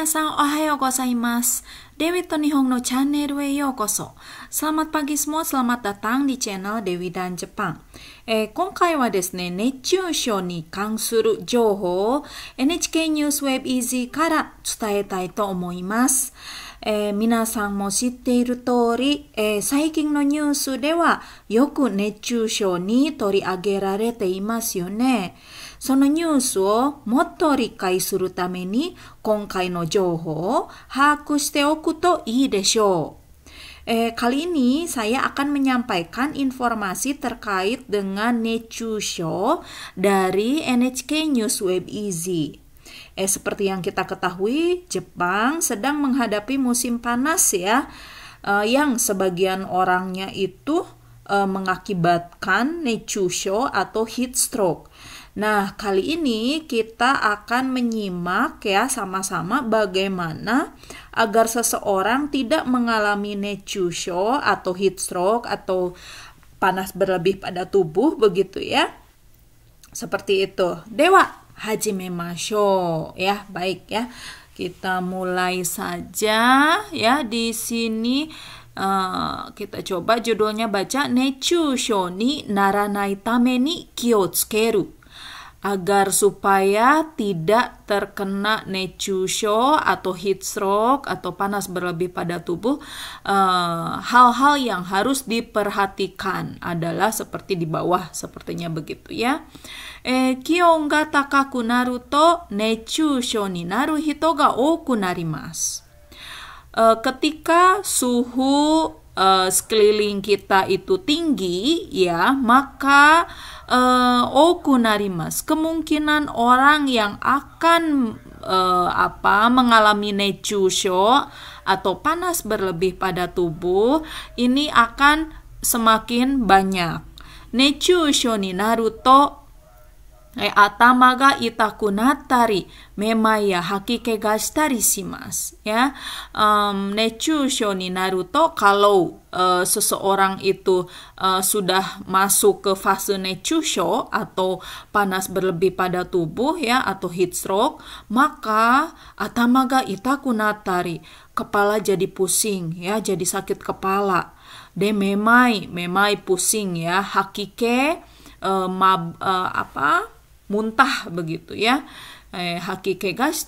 皆さんおはようございます。デ e w i to Nihong no Channel we yokoso. Selamat p ン g i semua, s e l a え今回はですね、熱中症に関する情報を NHK ニュースウェブイージーから伝えたいと思います。えー、皆さんも知っている通り、えー、最近のニュースではよく熱中症に取り上げられていますよね。Sono news そのニュースをもっと理解するために今回の情報を把握しておくといいでしょう。Eh, kali ini saya akan menyampaikan informasi terkait dengan Nechu Show dari NHK News Web Easy. Eh, seperti yang kita ketahui, Jepang sedang menghadapi musim panas ya, eh, yang sebagian orangnya itu eh, mengakibatkan Nechu Show atau heat stroke. Nah, kali ini kita akan menyimak ya sama-sama bagaimana agar seseorang tidak mengalami necusho atau heat stroke atau panas berlebih pada tubuh begitu ya. Seperti itu. Dewa, hajime masho ya, baik ya. Kita mulai saja ya di sini Uh, kita coba judulnya baca Nechu Shoni Naranai Tame ni Kiyotsukeru agar supaya tidak terkena nechusho atau heat stroke atau panas berlebih pada tubuh eh, hal-hal uh, yang harus diperhatikan adalah seperti di bawah sepertinya begitu ya eh, kion ga takaku naruto to nechusho ni naru hito ga oku narimasu uh, ketika suhu uh, sekeliling kita itu tinggi ya maka uh, eh, okunarimas oh kemungkinan orang yang akan uh, apa mengalami necusho atau panas berlebih pada tubuh ini akan semakin banyak nechusho ni naruto E ya hakike ya um, kalau uh, seseorang itu uh, sudah masuk ke fase netsusho atau panas berlebih pada tubuh ya atau heat stroke, maka itaku natari kepala jadi pusing ya, jadi sakit kepala. De memai, memai pusing ya, hakike uh, mab, uh, apa? muntah begitu ya eh, hakike mas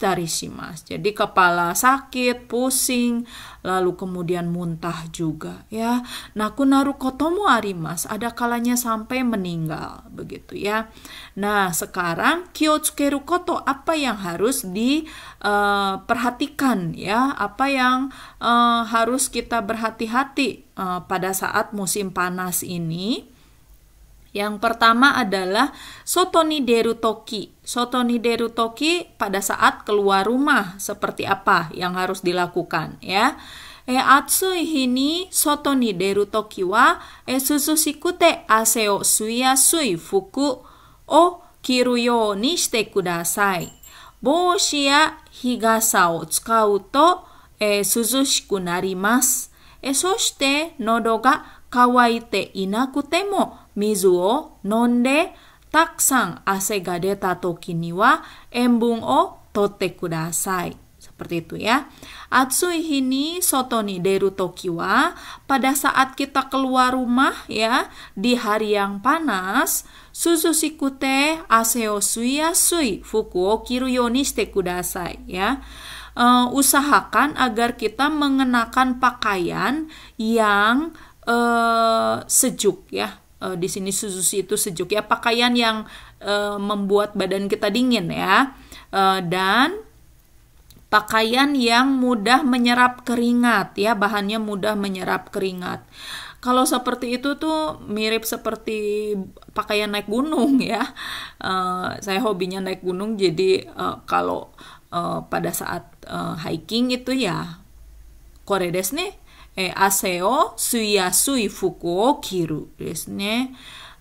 Jadi kepala sakit, pusing, lalu kemudian muntah juga ya. Naku naru kotomo arimas, ada kalanya sampai meninggal begitu ya. Nah, sekarang kyotsukeru koto apa yang harus diperhatikan eh, uh, ya, apa yang uh, harus kita berhati-hati uh, pada saat musim panas ini yang pertama adalah Deru toki. Deru toki pada saat keluar rumah seperti apa yang harus dilakukan ya. E atsui hini sotoni ni deru toki wa e suzushikute ase o suiyasui fuku o kiru you ni shite kudasai. Boshi ya higasa o tsukau to e suzushiku narimasu. E soshite nodo ga kawaite inakute mo mizuo nonde taksan asegade tatoki niwa embung o tote kudasai. Seperti itu ya. Atsui hini soto ni deru tokiwa pada saat kita keluar rumah ya di hari yang panas susu suzushikute aseo sui fuku o kiru yoni shite kudasai ya uh, usahakan agar kita mengenakan pakaian yang uh, sejuk ya uh, di sini susu itu sejuk ya pakaian yang uh, membuat badan kita dingin ya uh, dan pakaian yang mudah menyerap keringat ya bahannya mudah menyerap keringat kalau seperti itu tuh mirip seperti pakaian naik gunung ya uh, saya hobinya naik gunung jadi uh, kalau uh, pada saat uh, hiking itu ya koredes nih Eh, aseo o fuku kiru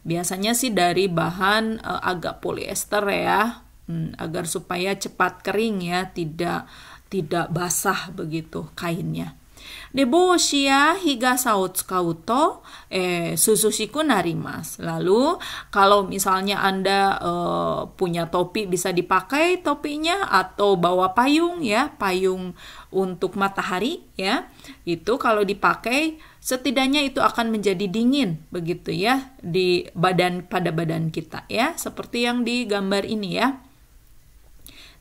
Biasanya sih dari bahan uh, agak polyester ya, hmm, agar supaya cepat kering ya, tidak tidak basah begitu kainnya. で、帽子や日傘を使うと、eh, susushiku narimas. Lalu, kalau misalnya Anda eh, punya topi, bisa dipakai topinya atau bawa payung ya, payung untuk matahari ya. Itu kalau dipakai, setidaknya itu akan menjadi dingin begitu ya di badan pada badan kita ya, seperti yang di gambar ini ya.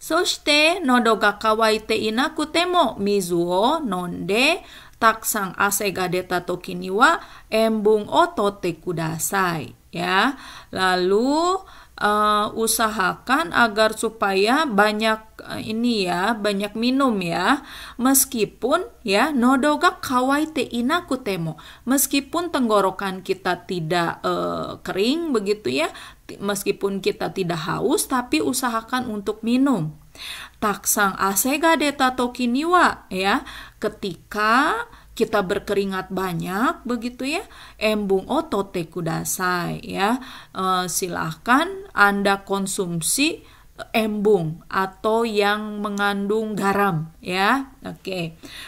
そして喉が渇いていなくても水を飲んでたくさん汗が出た時には lalu uh, usahakan agar supaya banyak uh, ini ya, banyak minum ya. Meskipun ya nodoga kawai te inaku temo. Meskipun tenggorokan kita tidak uh, kering begitu ya, meskipun kita tidak haus tapi usahakan untuk minum. Taksang asega deta tokiniwa ya, ketika kita berkeringat banyak begitu ya embung otote kudasai ya e, silahkan anda konsumsi embung atau yang mengandung garam ya. Oke. Okay.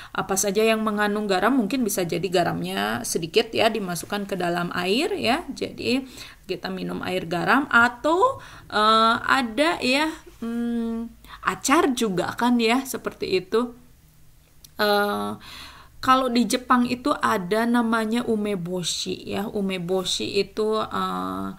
Apa saja yang mengandung garam mungkin bisa jadi garamnya sedikit ya dimasukkan ke dalam air ya. Jadi kita minum air garam atau uh, ada ya hmm, acar juga kan ya seperti itu. Uh, kalau di Jepang itu ada namanya umeboshi ya. Umeboshi itu uh,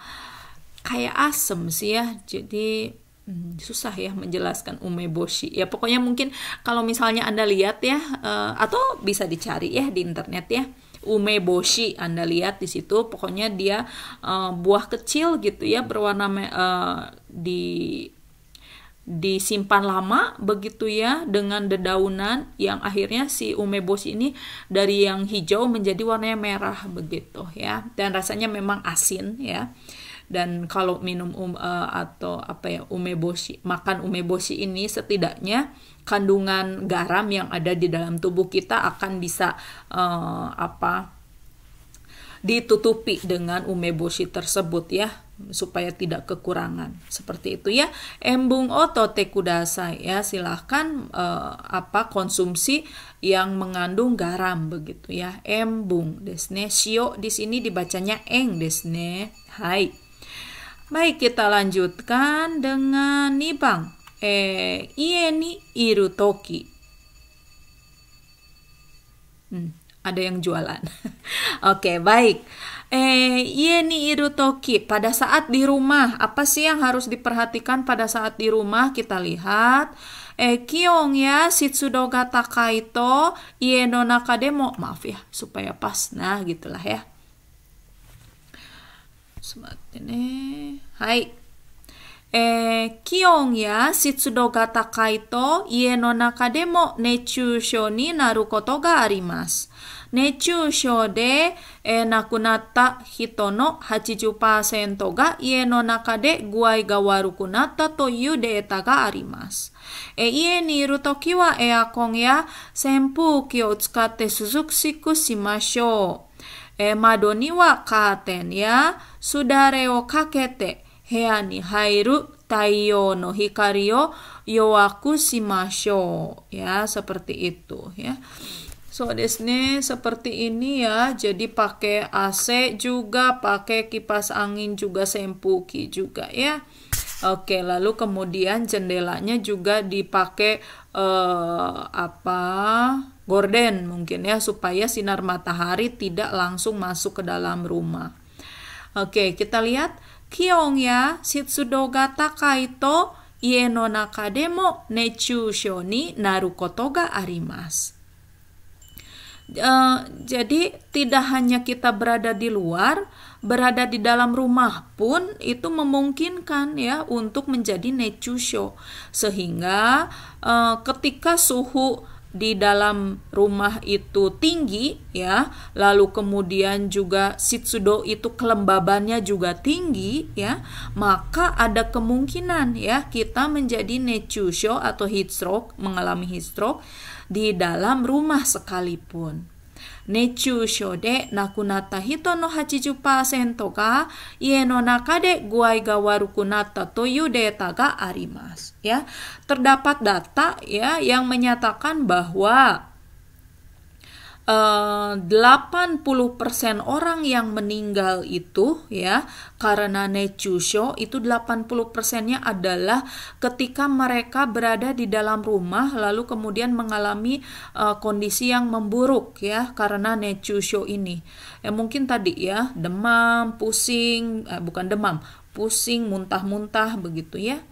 kayak asem sih ya. Jadi hmm, susah ya menjelaskan umeboshi. Ya pokoknya mungkin kalau misalnya Anda lihat ya uh, atau bisa dicari ya di internet ya. Umeboshi Anda lihat di situ pokoknya dia uh, buah kecil gitu ya berwarna uh, di disimpan lama begitu ya dengan dedaunan yang akhirnya si umeboshi ini dari yang hijau menjadi warnanya merah begitu ya dan rasanya memang asin ya dan kalau minum um, uh, atau apa ya umeboshi makan umeboshi ini setidaknya kandungan garam yang ada di dalam tubuh kita akan bisa uh, apa ditutupi dengan umeboshi tersebut ya supaya tidak kekurangan seperti itu ya embung oto tekudasai ya silahkan uh, apa konsumsi yang mengandung garam begitu ya embung desne shio di sini dibacanya eng desne hai baik kita lanjutkan dengan nibang eh ieni irutoki hmm ada yang jualan. Oke, okay, baik. Eh, iya iru toki. pada saat di rumah, apa sih yang harus diperhatikan pada saat di rumah? Kita lihat. Eh, kiong ya, shitsudo gata kaito, no nakademo. Maaf ya, supaya pas. Nah, gitulah ya. Semat ini. Hai. Eh, kiong ya shitsudo gata kaito, to no nakademo, demo ni naru koto ga arimasu. 熱中症で、えー、亡くなった人の80%が家の中で具合が悪くなったというデータがあります。えー、家にいるときはエアコンや扇風機を使って涼しくしましょう。えー、窓にはカーテンやすだれをかけて部屋に入る太陽の光を弱くしましょう。いや、そ e p e r っと。So desne seperti ini ya. Jadi pakai AC juga, pakai kipas angin juga, sempuki juga ya. Oke, lalu kemudian jendelanya juga dipakai eh, apa? Gorden mungkin ya supaya sinar matahari tidak langsung masuk ke dalam rumah. Oke, kita lihat Kyong ya, shitsudo ga takai to Narukotoga demo nechūshō ni naru e, jadi tidak hanya kita berada di luar, berada di dalam rumah pun itu memungkinkan ya untuk menjadi necusho Sehingga e, ketika suhu di dalam rumah itu tinggi ya, lalu kemudian juga sitsudo itu kelembabannya juga tinggi ya, maka ada kemungkinan ya kita menjadi necusho atau heat stroke, mengalami heat stroke di dalam rumah sekalipun. Nechu shode nakunata hito no sento ga ie no naka de guai ga warukunata toyu deta ga arimas. Ya, terdapat data ya yang menyatakan bahwa Eh, uh, 80% orang yang meninggal itu ya karena nechusho itu 80%-nya adalah ketika mereka berada di dalam rumah lalu kemudian mengalami uh, kondisi yang memburuk ya karena nechusho ini. Ya mungkin tadi ya demam, pusing, eh, bukan demam, pusing, muntah-muntah begitu ya.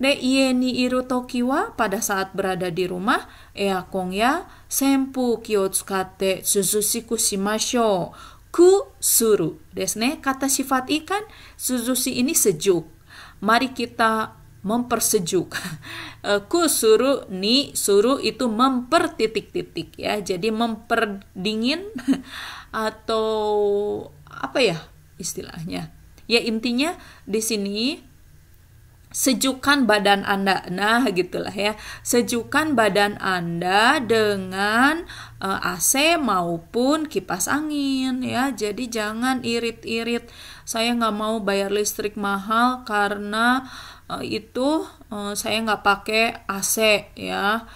Reiye ni iru tokiwa pada saat berada di rumah, e akong ya senpu ki o tsukatte suzushiku shimasho. Ku suru desu ne. Kata sifat ikan suzushi ini sejuk. Mari kita mempersejuk. E, Ku suru ni suru itu memper titik-titik ya. Jadi memperdingin atau apa ya istilahnya. Ya intinya di sini sejukkan badan Anda. Nah, gitulah ya. Sejukkan badan Anda dengan uh, eh, AC maupun kipas angin ya. Jadi jangan irit-irit. Saya nggak mau bayar listrik mahal karena uh, itu uh, saya nggak pakai AC ya.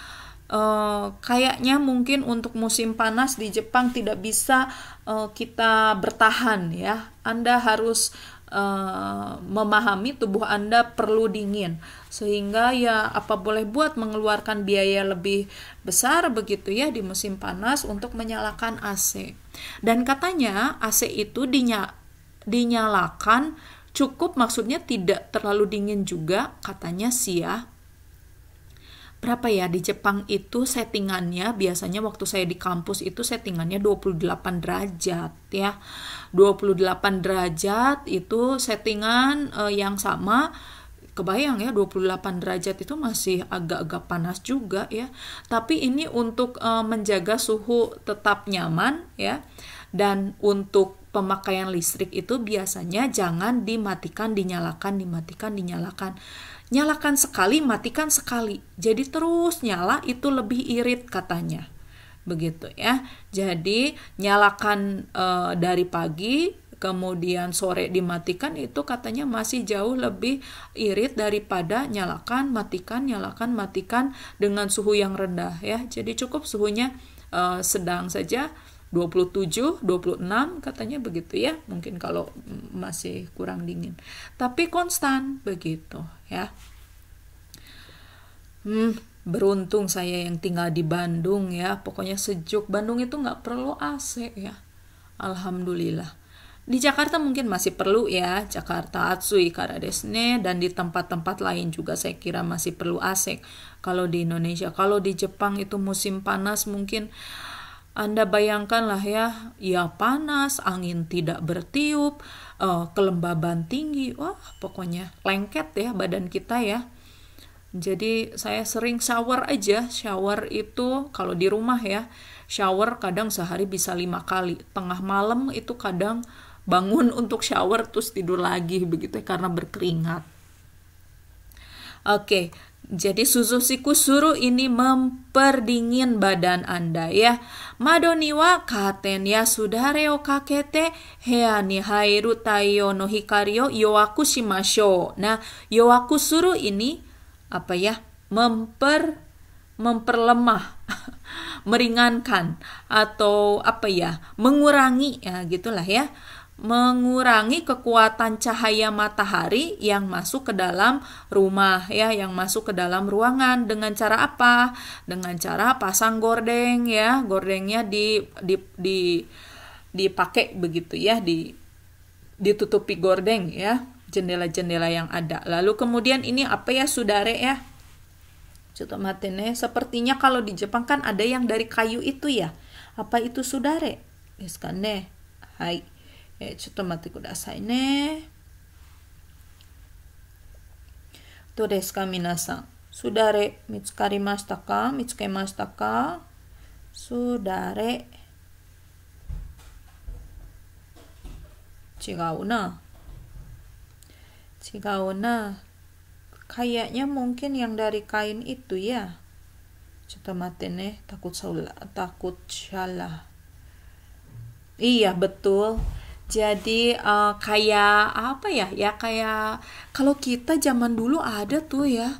Uh, kayaknya mungkin untuk musim panas di Jepang tidak bisa uh, kita bertahan ya. Anda harus Eh, memahami tubuh Anda perlu dingin sehingga ya apa boleh buat mengeluarkan biaya lebih besar begitu ya di musim panas untuk menyalakan AC. Dan katanya AC itu dinya dinyalakan cukup maksudnya tidak terlalu dingin juga katanya sih ya berapa ya di Jepang itu settingannya biasanya waktu saya di kampus itu settingannya 28 derajat ya. 28 derajat itu settingan uh, yang sama kebayang ya 28 derajat itu masih agak-agak panas juga ya. Tapi ini untuk uh, menjaga suhu tetap nyaman ya. Dan untuk pemakaian listrik itu biasanya jangan dimatikan, dinyalakan, dimatikan, dinyalakan Nyalakan sekali, matikan sekali. Jadi terus nyala itu lebih irit katanya. Begitu ya. Jadi nyalakan e, dari pagi kemudian sore dimatikan itu katanya masih jauh lebih irit daripada nyalakan, matikan, nyalakan, matikan dengan suhu yang rendah ya. Jadi cukup suhunya e, sedang saja 27, 26 katanya begitu ya. Mungkin kalau masih kurang dingin. Tapi konstan begitu ya. Hmm, beruntung saya yang tinggal di Bandung ya. Pokoknya sejuk. Bandung itu nggak perlu AC ya. Alhamdulillah. Di Jakarta mungkin masih perlu ya, Jakarta Atsui Karadesne dan di tempat-tempat lain juga saya kira masih perlu AC. Kalau di Indonesia, kalau di Jepang itu musim panas mungkin anda bayangkanlah ya, ya panas, angin tidak bertiup, uh, kelembaban tinggi, wah pokoknya lengket ya badan kita ya. Jadi saya sering shower aja, shower itu kalau di rumah ya, shower kadang sehari bisa lima kali, tengah malam itu kadang bangun untuk shower terus tidur lagi begitu ya, karena berkeringat. Oke, okay. Jadi susu siku suru ini memperdingin badan Anda ya. Madoniwa katen ya sudareo kakete hea ni hairu taiyo no hikario yoaku shimasho. Nah, yoaku suru ini apa ya? Memper memperlemah, meringankan atau apa ya? Mengurangi ya gitulah ya mengurangi kekuatan cahaya matahari yang masuk ke dalam rumah ya yang masuk ke dalam ruangan dengan cara apa dengan cara pasang gordeng ya gordengnya di di di dipakai begitu ya di ditutupi gordeng ya jendela-jendela yang ada lalu kemudian ini apa ya saudara ya Contoh matene, ya. sepertinya kalau di Jepang kan ada yang dari kayu itu ya. Apa itu sudare? ya kan, Hai. えー、ちょっと待ってくださいね。どうですか皆さん。sudare 見つかりましたか見つけましたか sudare 違うな。違うな。Kayaknya mungkin yang dari kain itu ya. Coba mati nih, takut salah, takut salah. Iya, betul jadi uh, kayak apa ya ya kayak kalau kita zaman dulu ada tuh ya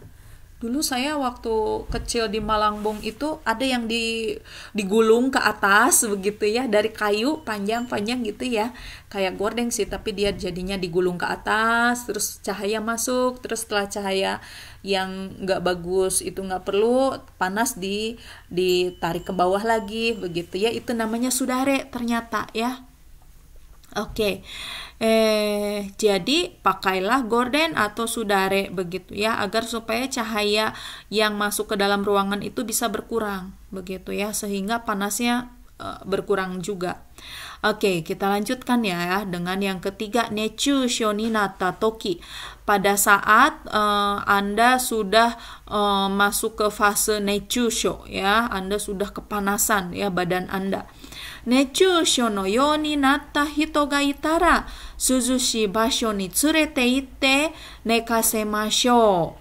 dulu saya waktu kecil di Malangbong itu ada yang di digulung ke atas begitu ya dari kayu panjang-panjang gitu ya kayak gorden sih tapi dia jadinya digulung ke atas terus cahaya masuk terus setelah cahaya yang nggak bagus itu nggak perlu panas di ditarik ke bawah lagi begitu ya itu namanya sudare ternyata ya Oke, okay. eh, jadi pakailah gorden atau sudare begitu ya, agar supaya cahaya yang masuk ke dalam ruangan itu bisa berkurang begitu ya, sehingga panasnya eh, berkurang juga. Oke, kita lanjutkan ya, ya dengan yang ketiga Nechu Shoninata Toki. Pada saat uh, Anda sudah uh, masuk ke fase Nechu Sho ya, Anda sudah kepanasan ya badan Anda. Nechu Sho no yo hito ga itara suzushi basho ni tsurete itte nekasemashou.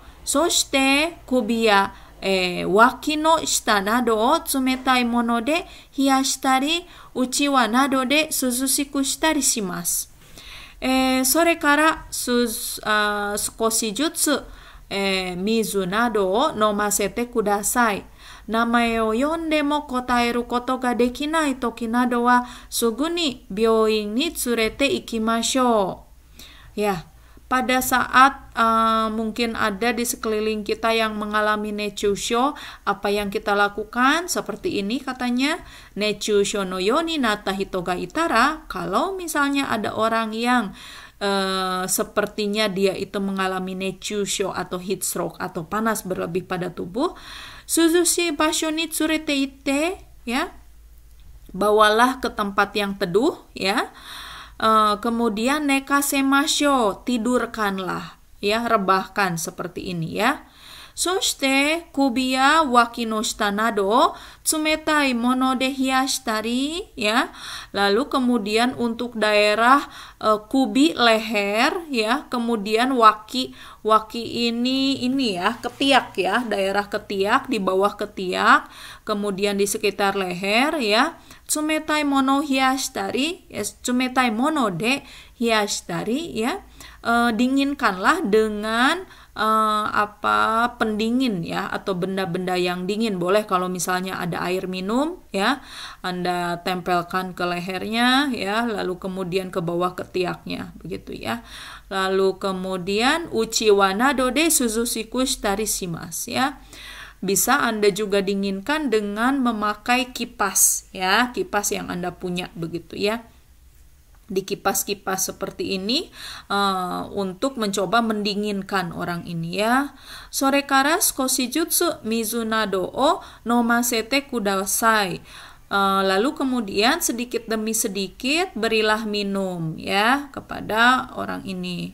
Kobia えー、脇の下などを冷たいもので冷やしたり、うちわなどで涼しくしたりします。えー、それからす少しずつ、えー、水などを飲ませてください。名前を呼んでも答えることができない時などはすぐに病院に連れて行きましょう。や、pada saat uh, mungkin ada di sekeliling kita yang mengalami necusho, apa yang kita lakukan seperti ini katanya, necusho no yoni nata hitoga itara, kalau misalnya ada orang yang Uh, sepertinya dia itu mengalami necusho atau heat stroke atau panas berlebih pada tubuh. Suzushi basho ni tsurete ite ya. Bawalah ke tempat yang teduh ya Eh, kemudian nekasemasyo, tidurkanlah, ya, rebahkan seperti ini ya. Soshite kubiya nado tsumetai mono de hiashitari ya. Lalu kemudian untuk daerah e, kubi leher ya, kemudian waki waki ini ini ya, ketiak ya, daerah ketiak di bawah ketiak kemudian di sekitar leher ya tsumetai mono hiashitari ya, tsumetai mono de hiashitari ya e, dinginkanlah dengan e, apa pendingin ya atau benda-benda yang dingin boleh kalau misalnya ada air minum ya Anda tempelkan ke lehernya ya lalu kemudian ke bawah ketiaknya begitu ya lalu kemudian uchiwana dode suzusiku shitari simas ya bisa Anda juga dinginkan dengan memakai kipas ya, kipas yang Anda punya begitu ya di kipas-kipas seperti ini uh, untuk mencoba mendinginkan orang ini ya. Sore karas jutsu mizunado o nomasete kudasai. Uh, lalu kemudian sedikit demi sedikit berilah minum ya kepada orang ini.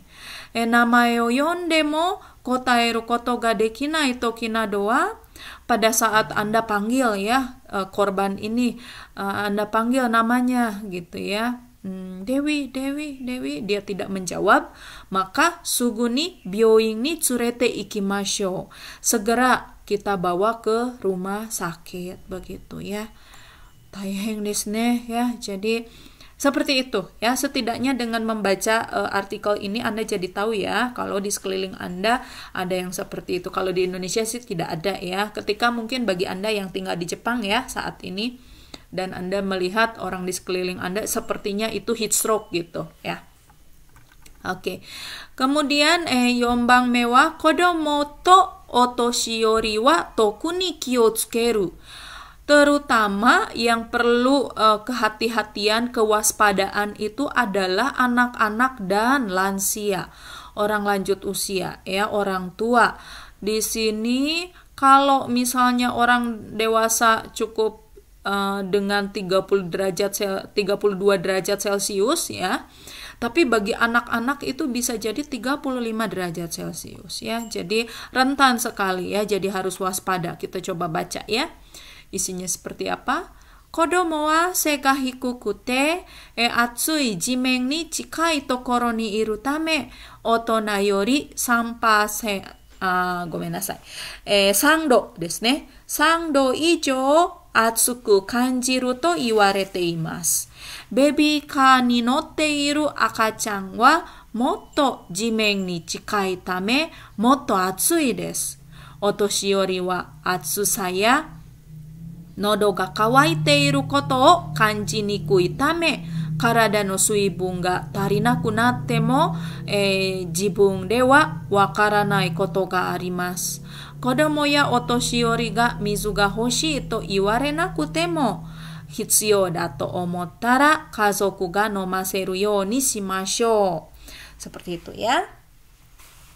Enamayoyon demo kota eru koto gadekina itu kina doa pada saat Anda panggil ya e, korban ini e, Anda panggil namanya gitu ya hmm, Dewi Dewi Dewi dia tidak menjawab maka suguni bioing ni iki ikimasho segera kita bawa ke rumah sakit begitu ya Tayang desne ya jadi seperti itu ya, setidaknya dengan membaca uh, artikel ini Anda jadi tahu ya kalau di sekeliling Anda ada yang seperti itu. Kalau di Indonesia sih tidak ada ya. Ketika mungkin bagi Anda yang tinggal di Jepang ya saat ini dan Anda melihat orang di sekeliling Anda sepertinya itu heat stroke gitu ya. Oke. Kemudian eh yombang mewah kodomo to otoshiyori wa tokuni kiyotsukeru terutama yang perlu uh, kehati-hatian kewaspadaan itu adalah anak-anak dan lansia orang lanjut usia ya orang tua di sini kalau misalnya orang dewasa cukup uh, dengan 30 derajat 32 derajat celcius ya tapi bagi anak-anak itu bisa jadi 35 derajat celcius ya jadi rentan sekali ya jadi harus waspada kita coba baca ya Isinya seperti apa? Kodomo wa segahiku kute e atsui jimeng ni chikai tokoro ni iru tame otona yori 3%あごめんなさい、えー、3度ですね。3度以上暑く感じると言われています。ベビーカーに乗っている赤ちゃんはもっと地面に近いためもっと暑いです。お年寄りは暑さや喉が渇いていることを感じにくいため体の水分が足りなくなっても、えー、自分ではわからないことがあります。子供やお年寄りが水が欲しいと言われなくても必要だと思ったら家族が飲ませるようにしましょう。Seperti itu ya.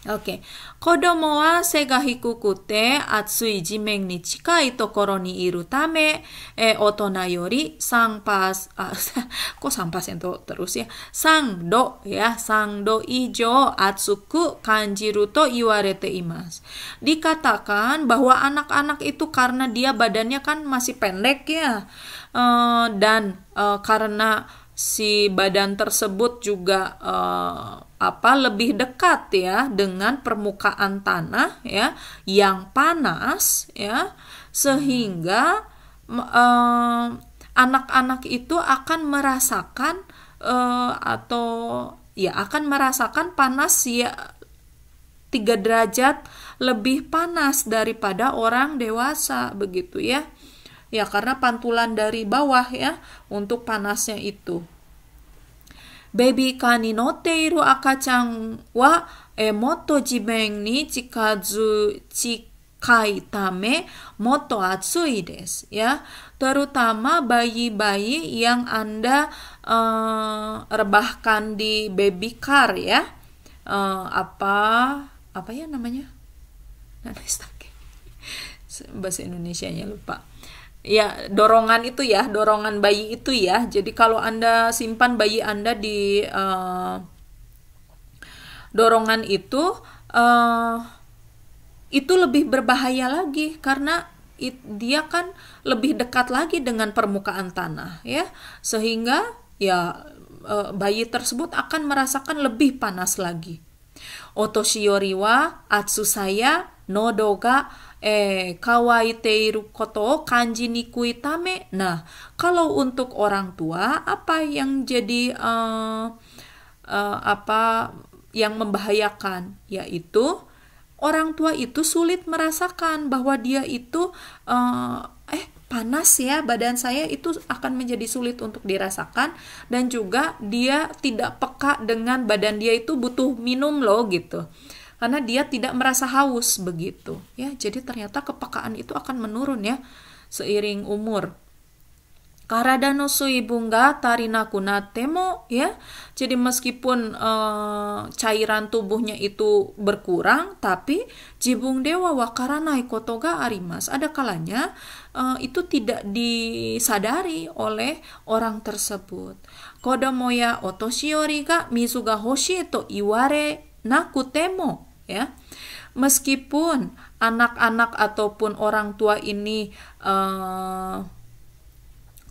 Oke. Okay. Kodomo wa sega hikuku te atsui jimeng ni chikai tokoro ni iru tame eh, otona yori sang pas uh, kok sang pas ento terus ya. Sang do ya, sang do ijo atsuku kanjiru to iwarete imas. Dikatakan bahwa anak-anak itu karena dia badannya kan masih pendek ya. Uh, dan uh, karena si badan tersebut juga eh, apa lebih dekat ya dengan permukaan tanah ya yang panas ya sehingga eh, anak-anak itu akan merasakan eh, atau ya akan merasakan panas ya tiga derajat lebih panas daripada orang dewasa begitu ya Ya, karena pantulan dari bawah ya untuk panasnya itu. Baby kaninoteiru akachan wa emoto jibeng ni chikazu chikai tame moto atsui des ya. Terutama bayi-bayi yang Anda uh, rebahkan di baby car ya. Uh, apa apa ya namanya? bahasa Indonesia nya lupa ya dorongan itu ya dorongan bayi itu ya jadi kalau anda simpan bayi anda di uh, dorongan itu uh, itu lebih berbahaya lagi karena it, dia kan lebih dekat lagi dengan permukaan tanah ya sehingga ya uh, bayi tersebut akan merasakan lebih panas lagi Otoshiyoriwa Atsusaya E, kawaii teiru koto kanji nikui Nah, kalau untuk orang tua, apa yang jadi uh, uh, apa yang membahayakan? Yaitu orang tua itu sulit merasakan bahwa dia itu uh, eh panas ya badan saya itu akan menjadi sulit untuk dirasakan dan juga dia tidak peka dengan badan dia itu butuh minum loh gitu karena dia tidak merasa haus begitu ya jadi ternyata kepekaan itu akan menurun ya seiring umur Karada no sui bunga tarinakuna temo ya. Jadi meskipun e, cairan tubuhnya itu berkurang tapi jibung dewa wakaranai kotoga arimas. Ada kalanya e, itu tidak disadari oleh orang tersebut. Kodomoya otoshiori ga mizu ga hoshi to iware nakutemo ya. Meskipun anak-anak ataupun orang tua ini uh,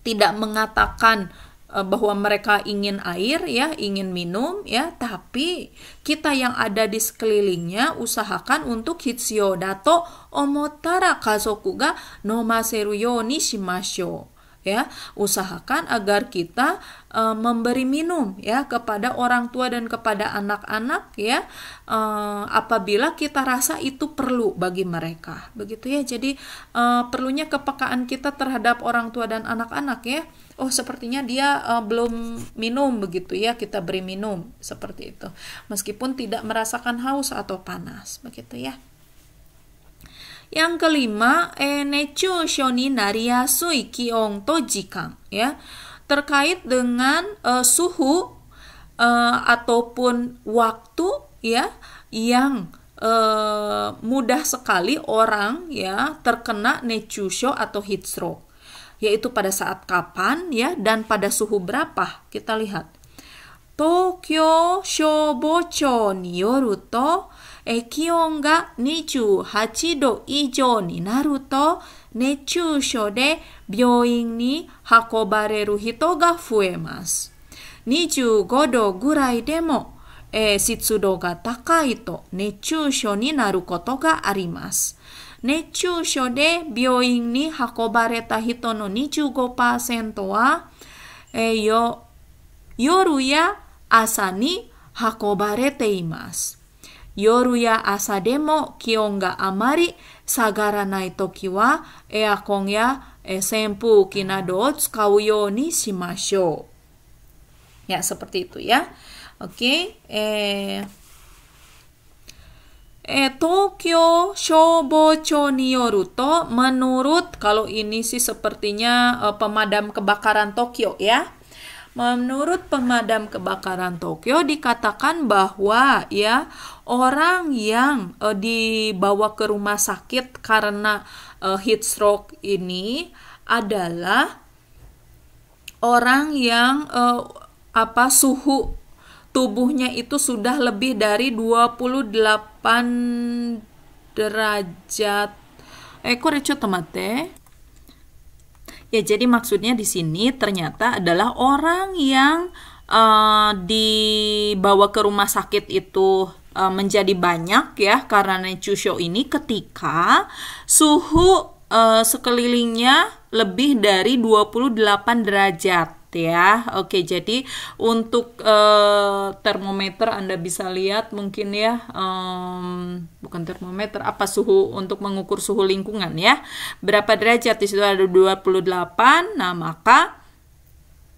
tidak mengatakan eh, bahwa mereka ingin air ya, ingin minum ya, tapi kita yang ada di sekelilingnya usahakan untuk hitsio dato omotara kasoku ga no maseru yo ni shimasho ya usahakan agar kita e, memberi minum ya kepada orang tua dan kepada anak-anak ya e, apabila kita rasa itu perlu bagi mereka begitu ya jadi e, perlunya kepekaan kita terhadap orang tua dan anak-anak ya oh sepertinya dia e, belum minum begitu ya kita beri minum seperti itu meskipun tidak merasakan haus atau panas begitu ya yang kelima, enechu eh, shoni sui kiong tojikang ya. Terkait dengan uh, suhu uh, ataupun waktu ya yang uh, mudah sekali orang ya terkena nechusho atau heat stroke yaitu pada saat kapan ya dan pada suhu berapa kita lihat Tokyo Shobocho Niyoruto え気温が28度以上になると、熱中症で病院に運ばれる人が増えます。25度ぐらいでも、え湿度が高いと熱中症になることがあります。熱中症で病院に運ばれた人の25%は、えー、夜や朝に運ばれています。asa demo amari e ya seperti itu ya. Oke, okay. eh, eh, Tokyo Shobo Niyoruto menurut kalau ini sih sepertinya eh, pemadam kebakaran Tokyo ya. Menurut pemadam kebakaran Tokyo dikatakan bahwa ya orang yang uh, dibawa ke rumah sakit karena uh, heat stroke ini adalah orang yang uh, apa suhu tubuhnya itu sudah lebih dari 28 derajat. Eh, kok recho tomate. Ya, jadi maksudnya di sini ternyata adalah orang yang uh, dibawa ke rumah sakit itu uh, menjadi banyak ya karena Cusho ini ketika suhu uh, sekelilingnya lebih dari 28 derajat ya. Oke, jadi untuk uh, termometer Anda bisa lihat mungkin ya um, bukan termometer apa suhu untuk mengukur suhu lingkungan ya. Berapa derajat di situ ada 28. Nah, maka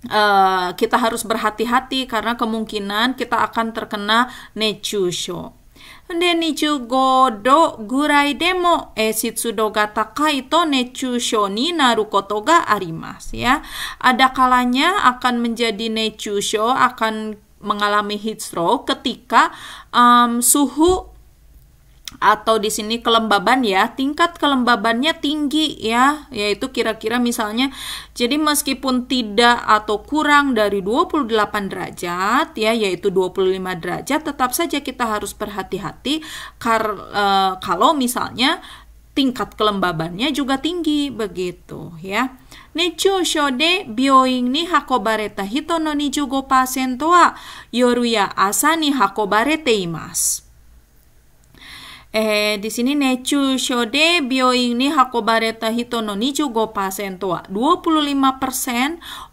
uh, kita harus berhati-hati karena kemungkinan kita akan terkena nechusho. Nde ni chu go do gurai demo e shitsu do ga takai to nechu shoni naru koto ga arimas ya. Ada kalanya akan menjadi nechu sho akan mengalami heat stroke ketika um, suhu atau di sini kelembaban ya tingkat kelembabannya tinggi ya yaitu kira-kira misalnya jadi meskipun tidak atau kurang dari 28 derajat ya yaitu 25 derajat tetap saja kita harus berhati-hati e, kalau misalnya tingkat kelembabannya juga tinggi begitu ya. Necho shode bioing ni hakobareta hito no imasu. Eh, di sini ni hakobareta pasen tua. 25%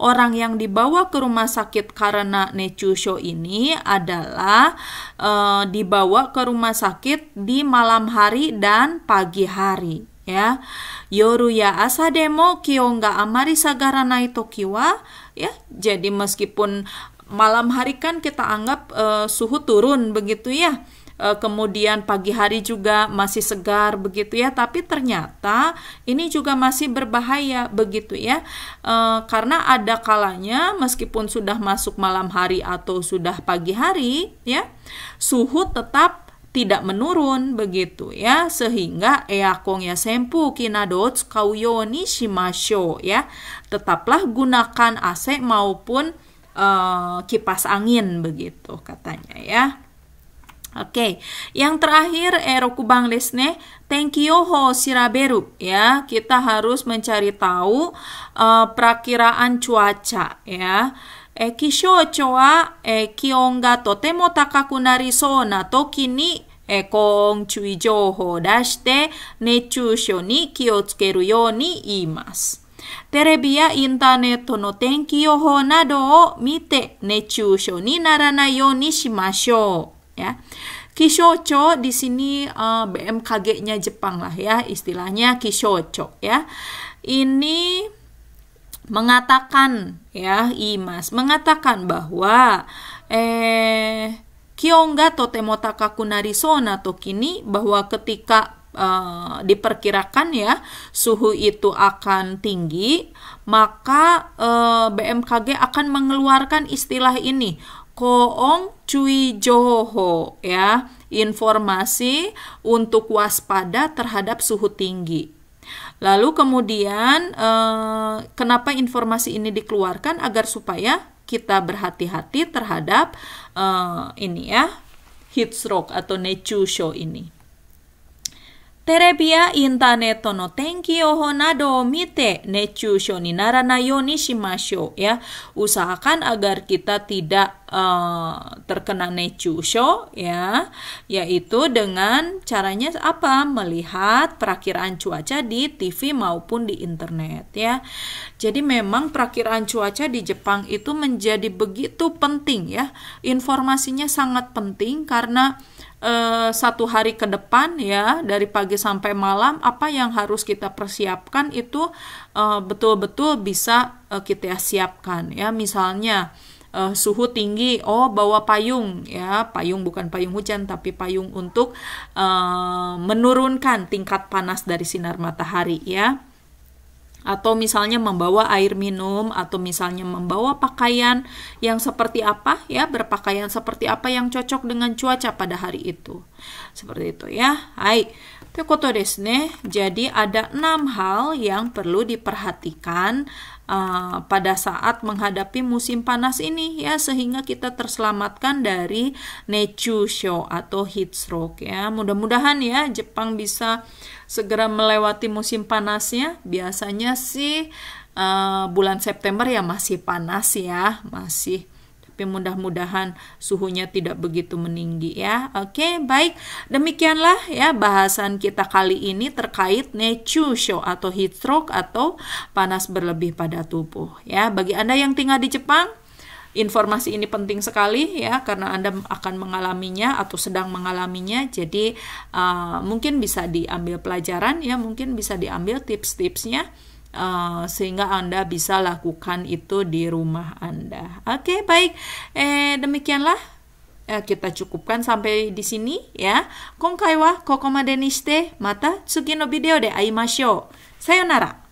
orang yang dibawa ke rumah sakit karena sho ini adalah uh, dibawa ke rumah sakit di malam hari dan pagi hari ya. Yoru ya asa demo kiyonga amari sagaranai tokiwa ya. Jadi meskipun malam hari kan kita anggap uh, suhu turun begitu ya. Eh, kemudian pagi hari juga masih segar begitu ya tapi ternyata ini juga masih berbahaya begitu ya eh, karena ada kalanya meskipun sudah masuk malam hari atau sudah pagi hari ya suhu tetap tidak menurun begitu ya sehingga eakong ya sempu kinadots kauyo ni shimasho ya tetaplah gunakan AC maupun uh, kipas angin begitu katanya ya Oke, okay. yang terakhir eroku eh, erokubang lesne ho siraberu ya. Kita harus mencari tahu uh, perakiraan cuaca ya. E kisho wa e kion ga totemo takaku nari so na toki ni e kon chui jouhou dashite netchūshou ni nado o tsukeru you ni ni テレビやインターネットの天気予報などを見て熱中症にならないようにしましょう。ya. Kishocho di sini uh, eh, BMKG-nya Jepang lah ya, istilahnya Kishocho ya. Ini mengatakan ya Imas mengatakan bahwa eh Kyongga totemo takaku narisona kini bahwa ketika uh, diperkirakan ya suhu itu akan tinggi, maka uh, eh, BMKG akan mengeluarkan istilah ini koong cui joho ya informasi untuk waspada terhadap suhu tinggi. Lalu kemudian eh, kenapa informasi ini dikeluarkan agar supaya kita berhati-hati terhadap eh, ini ya heat stroke atau nechu show ini ya usahakan agar kita tidak uh, terkena netsusho ya, yaitu dengan caranya apa? Melihat perakiran cuaca di TV maupun di internet ya. Jadi memang perakiran cuaca di Jepang itu menjadi begitu penting ya. Informasinya sangat penting karena eh, satu hari ke depan ya dari pagi sampai malam apa yang harus kita persiapkan itu eh, betul-betul bisa eh, kita siapkan ya misalnya uh, suhu tinggi, oh bawa payung ya, payung bukan payung hujan tapi payung untuk uh, menurunkan tingkat panas dari sinar matahari ya atau misalnya membawa air minum atau misalnya membawa pakaian yang seperti apa ya berpakaian seperti apa yang cocok dengan cuaca pada hari itu seperti itu ya hai Tekoto desne, jadi ada enam hal yang perlu diperhatikan uh, pada saat menghadapi musim panas ini ya sehingga kita terselamatkan dari show atau heat stroke ya. Mudah-mudahan ya Jepang bisa segera melewati musim panasnya. Biasanya sih uh, bulan September ya masih panas ya, masih tapi mudah-mudahan suhunya tidak begitu meninggi ya. Oke, baik. Demikianlah ya bahasan kita kali ini terkait necu show atau heat stroke atau panas berlebih pada tubuh ya. Bagi Anda yang tinggal di Jepang, informasi ini penting sekali ya karena Anda akan mengalaminya atau sedang mengalaminya jadi uh, mungkin bisa diambil pelajaran ya mungkin bisa diambil tips-tipsnya uh, sehingga Anda bisa lakukan itu di rumah Anda. Oke, okay, baik. Eh demikianlah eh, kita cukupkan sampai di sini ya. Kongkaiwa wa kokomade ni shite mata tsugi no video de aimashou. Sayonara.